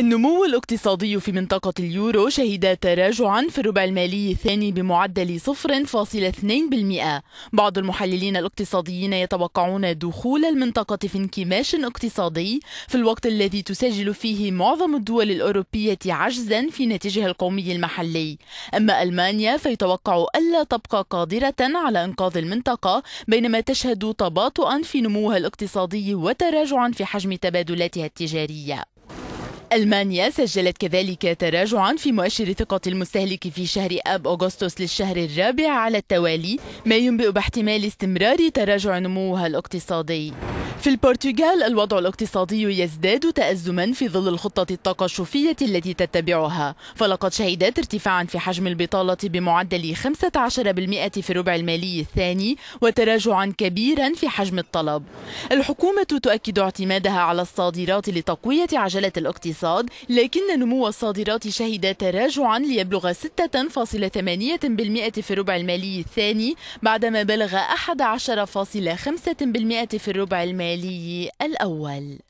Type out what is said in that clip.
النمو الاقتصادي في منطقة اليورو شهد تراجعا في الربع المالي الثاني بمعدل 0.2% بعض المحللين الاقتصاديين يتوقعون دخول المنطقة في انكماش اقتصادي في الوقت الذي تسجل فيه معظم الدول الأوروبية عجزا في ناتجها القومي المحلي أما ألمانيا فيتوقع ألا تبقى قادرة على إنقاذ المنطقة بينما تشهد تباطؤا في نموها الاقتصادي وتراجعا في حجم تبادلاتها التجارية ألمانيا سجلت كذلك تراجعا في مؤشر ثقة المستهلك في شهر آب أغسطس للشهر الرابع على التوالي ما ينبئ باحتمال استمرار تراجع نموها الاقتصادي في البرتغال الوضع الاقتصادي يزداد تأزما في ظل الخطة التقشفية التي تتبعها فلقد شهدت ارتفاعا في حجم البطالة بمعدل 15% في الربع المالي الثاني وتراجعا كبيرا في حجم الطلب الحكومة تؤكد اعتمادها على الصادرات لتقوية عجلة الاقتصاد الاقتصاد لكن نمو الصادرات شهد تراجعا ليبلغ 6.8% في الربع المالي الثاني بعدما بلغ 11.5% في الربع المالي الأول